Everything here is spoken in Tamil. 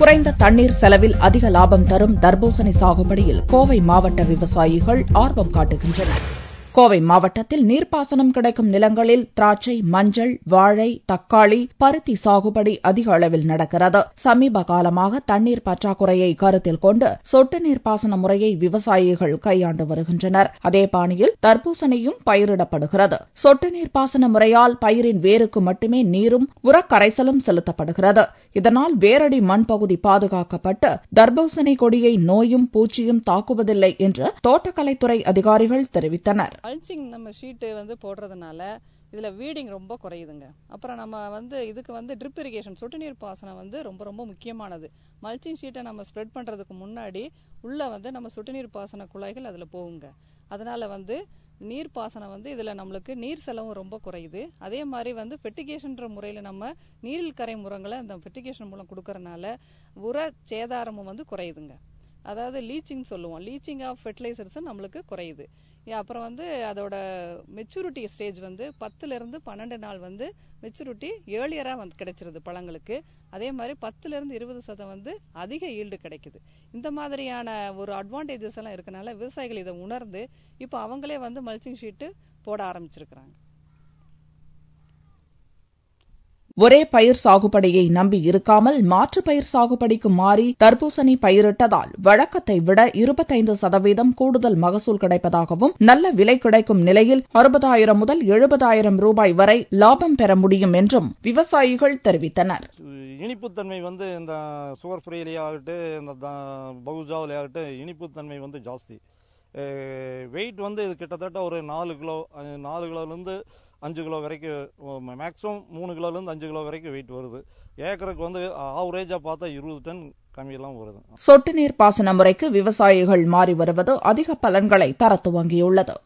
குறைந்த தண்ணீர் செலவில் அதிக லாபம் தரும் தர்பூசணி சாகுபடியில் கோவை மாவட்ட விவசாயிகள் ஆர்வம் காட்டுகின்றனர் கோவை மாவட்டத்தில் நீர்ப்பாசனம் கிடைக்கும் நிலங்களில் திராட்சை மஞ்சள் வாழை தக்காளி பருத்தி சாகுபடி அதிக அளவில் நடக்கிறது சமீப காலமாக தண்ணீர் பற்றாக்குறையை கருத்தில் கொண்டு சொட்டு நீர் பாசன முறையை விவசாயிகள் கையாண்டு வருகின்றனர் அதே பாணியில் தர்பூசணியும் பயிரிடப்படுகிறது சொட்டு நீர் பாசன முறையால் பயிரின் வேருக்கு மட்டுமே நீரும் உரக்கரைசலும் செலுத்தப்படுகிறது இதனால் வேரடி மண் பகுதி பாதுகாக்கப்பட்டு தர்பூசணி கொடியை நோயும் பூச்சியும் தாக்குவதில்லை என்று தோட்டக்கலைத்துறை அதிகாரிகள் தெரிவித்தனர் மல்ச்சிங் நம்ம ஷீட்டு வந்து போடுறதுனால இதில் வீடிங் ரொம்ப குறையுதுங்க அப்புறம் நம்ம வந்து இதுக்கு வந்து ட்ரிப் இரிகேஷன் சொட்டு நீர் பாசனம் வந்து ரொம்ப ரொம்ப முக்கியமானது மல்ச்சிங் ஷீட்டை நம்ம ஸ்ப்ரெட் பண்ணுறதுக்கு முன்னாடி உள்ளே வந்து நம்ம சொட்டு நீர் பாசன குழாய்கள் அதில் போகுங்க அதனால் வந்து நீர் பாசனம் வந்து இதில் நம்மளுக்கு நீர் செலவும் ரொம்ப குறையுது அதே மாதிரி வந்து பெட்டிகேஷன்ற முறையில் நம்ம நீரில் கரை முறங்களை அந்த பெட்டிகேஷன் மூலம் கொடுக்கறனால உர சேதாரமும் வந்து குறையுதுங்க அதாவது லீச்சிங் சொல்லுவோம் லீச்சிங் ஆஃப் ஃபெர்டிலைசர்ஸும் நம்மளுக்கு குறையுது அப்புறம் வந்து அதோட மெச்சூரிட்டி ஸ்டேஜ் வந்து பத்துலேருந்து பன்னெண்டு நாள் வந்து மெச்சூரிட்டி ஏர்லியராக வந்து கிடைச்சிருது பழங்களுக்கு அதே மாதிரி பத்துலேருந்து இருபது சதம் வந்து அதிக ஈல்டு கிடைக்குது இந்த மாதிரியான ஒரு அட்வான்டேஜஸ் எல்லாம் இருக்கனால விவசாயிகள் இதை உணர்ந்து இப்போ அவங்களே வந்து மல்ச்சிங் ஷீட்டு போட ஆரம்பிச்சிருக்கிறாங்க ஒரே பயிர் சாகுபடியை நம்பி இருக்காமல் மாற்று பயிர் சாகுபடிக்கு மாறி தர்பூசணி பயிரிட்டதால் வழக்கத்தை விட இருபத்தைந்து சதவீதம் கூடுதல் மகசூல் கிடைப்பதாகவும் நல்ல விலை கிடைக்கும் நிலையில் அறுபதாயிரம் முதல் எழுபதாயிரம் ரூபாய் வரை லாபம் பெற முடியும் என்றும் விவசாயிகள் தெரிவித்தனர் இனிப்புத்தன்மை வந்து இந்த சுகர் ஃப்ரீலி இந்த இனிப்புத்தன்மை வந்து ஜாஸ்தி வெயிட் வந்து இது கிட்டத்தட்ட ஒரு நாலு கிலோ நாலு கிலோலேருந்து அஞ்சு கிலோ வரைக்கும் மேக்ஸிமம் மூணு கிலோலேருந்து அஞ்சு கிலோ வரைக்கும் வெயிட் வருது ஏக்கருக்கு வந்து ஆவரேஜாக பார்த்தா இருபது டன் கம்மியெல்லாம் வருது சொட்டு நீர் பாசன முறைக்கு விவசாயிகள் மாறி வருவது அதிக பலன்களை தர துவங்கியுள்ளது